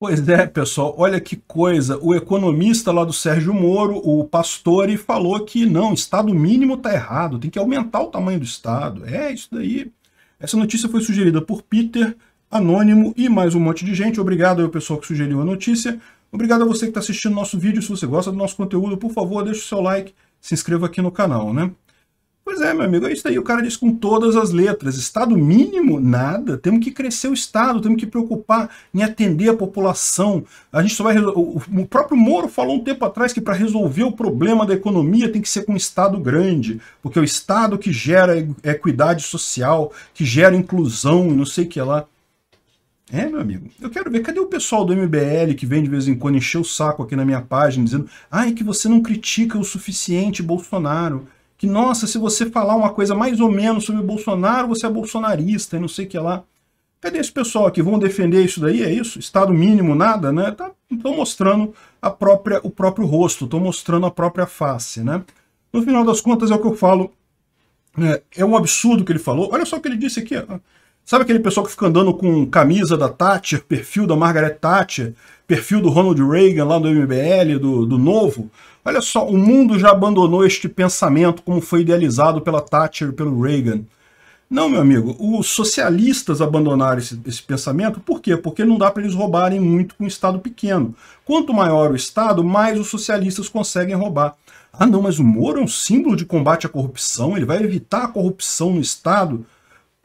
Pois é, pessoal, olha que coisa. O economista lá do Sérgio Moro, o Pastore, falou que não, Estado mínimo está errado, tem que aumentar o tamanho do Estado. É isso daí. Essa notícia foi sugerida por Peter, Anônimo e mais um monte de gente. Obrigado ao pessoal que sugeriu a notícia. Obrigado a você que está assistindo nosso vídeo. Se você gosta do nosso conteúdo, por favor, deixe o seu like, se inscreva aqui no canal, né? Pois é, meu amigo, é isso aí. O cara diz com todas as letras. Estado mínimo, nada. Temos que crescer o Estado, temos que preocupar em atender a população. A gente só vai resolver. O próprio Moro falou um tempo atrás que para resolver o problema da economia tem que ser com um Estado grande, porque é o Estado que gera equidade social, que gera inclusão e não sei o que lá. É, meu amigo, eu quero ver, cadê o pessoal do MBL que vem de vez em quando encher o saco aqui na minha página, dizendo, ah, é que você não critica o suficiente Bolsonaro que, nossa, se você falar uma coisa mais ou menos sobre o Bolsonaro, você é bolsonarista e não sei o que lá. Cadê esse pessoal que vão defender isso daí? É isso? Estado mínimo, nada, né? Tá, estão mostrando a própria, o próprio rosto, estão mostrando a própria face, né? No final das contas, é o que eu falo. É, é um absurdo o que ele falou. Olha só o que ele disse aqui. Ó. Sabe aquele pessoal que fica andando com camisa da Thatcher, perfil da Margaret Thatcher, perfil do Ronald Reagan lá do MBL, do, do Novo? Olha só, o mundo já abandonou este pensamento como foi idealizado pela Thatcher e pelo Reagan. Não, meu amigo, os socialistas abandonaram esse, esse pensamento, por quê? Porque não dá para eles roubarem muito com um Estado pequeno. Quanto maior o Estado, mais os socialistas conseguem roubar. Ah não, mas o Moro é um símbolo de combate à corrupção, ele vai evitar a corrupção no Estado.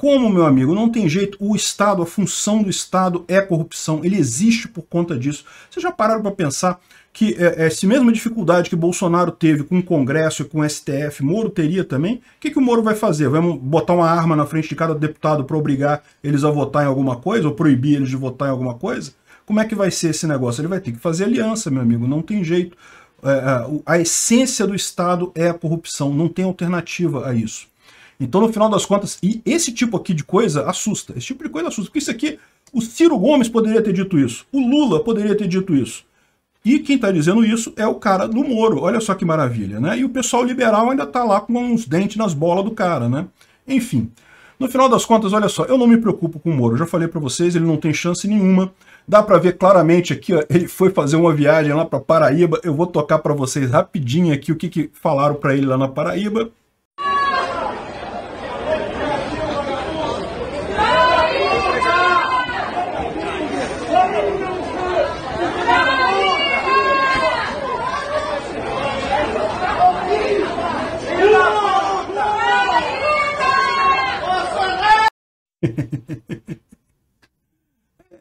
Como, meu amigo, não tem jeito, o Estado, a função do Estado é corrupção, ele existe por conta disso. Vocês já pararam para pensar que é, é, essa mesma dificuldade que Bolsonaro teve com o Congresso e com o STF, Moro teria também? O que, que o Moro vai fazer? Vai botar uma arma na frente de cada deputado para obrigar eles a votar em alguma coisa ou proibir eles de votar em alguma coisa? Como é que vai ser esse negócio? Ele vai ter que fazer aliança, meu amigo, não tem jeito. É, a, é, a essência do Estado é a corrupção, não tem alternativa a isso. Então, no final das contas, e esse tipo aqui de coisa assusta. Esse tipo de coisa assusta. Porque isso aqui, o Ciro Gomes poderia ter dito isso. O Lula poderia ter dito isso. E quem está dizendo isso é o cara do Moro. Olha só que maravilha, né? E o pessoal liberal ainda está lá com uns dentes nas bolas do cara, né? Enfim. No final das contas, olha só, eu não me preocupo com o Moro. Eu já falei para vocês, ele não tem chance nenhuma. Dá para ver claramente aqui, ó, ele foi fazer uma viagem lá para Paraíba. Eu vou tocar para vocês rapidinho aqui o que, que falaram para ele lá na Paraíba.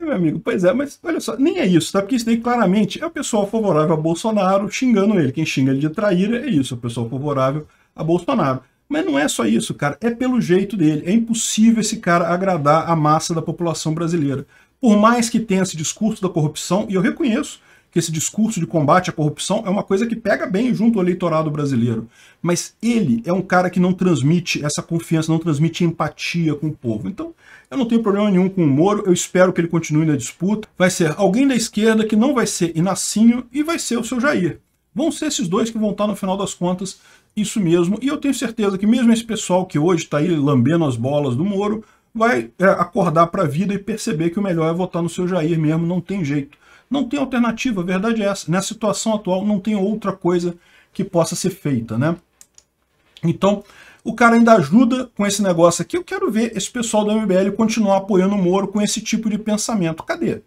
É, meu amigo, pois é, mas olha só, nem é isso, tá? Porque isso daí claramente é o pessoal favorável a Bolsonaro xingando ele. Quem xinga ele de traíra é isso, é o pessoal favorável a Bolsonaro. Mas não é só isso, cara. É pelo jeito dele. É impossível esse cara agradar a massa da população brasileira. Por mais que tenha esse discurso da corrupção, e eu reconheço, que esse discurso de combate à corrupção é uma coisa que pega bem junto ao eleitorado brasileiro. Mas ele é um cara que não transmite essa confiança, não transmite empatia com o povo. Então, eu não tenho problema nenhum com o Moro, eu espero que ele continue na disputa. Vai ser alguém da esquerda que não vai ser Inacinho e vai ser o seu Jair. Vão ser esses dois que vão estar, no final das contas, isso mesmo. E eu tenho certeza que mesmo esse pessoal que hoje está aí lambendo as bolas do Moro, vai é, acordar para a vida e perceber que o melhor é votar no seu Jair mesmo, não tem jeito. Não tem alternativa, a verdade é essa. Nessa situação atual, não tem outra coisa que possa ser feita, né? Então, o cara ainda ajuda com esse negócio aqui. Eu quero ver esse pessoal do MBL continuar apoiando o Moro com esse tipo de pensamento. Cadê?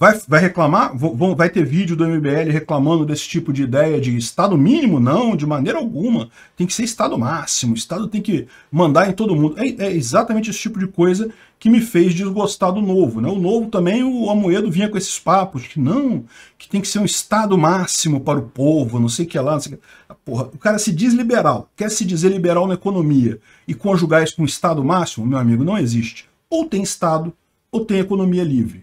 Vai, vai reclamar? Vão, vai ter vídeo do MBL reclamando desse tipo de ideia de Estado mínimo? Não, de maneira alguma. Tem que ser Estado máximo. O Estado tem que mandar em todo mundo. É, é exatamente esse tipo de coisa que me fez desgostar do novo. Né? O novo também, o Amoedo vinha com esses papos que não, que tem que ser um Estado máximo para o povo, não sei o que lá. Não sei que... Ah, porra, o cara se diz liberal, quer se dizer liberal na economia e conjugar isso com Estado máximo, meu amigo, não existe. Ou tem Estado, ou tem economia livre.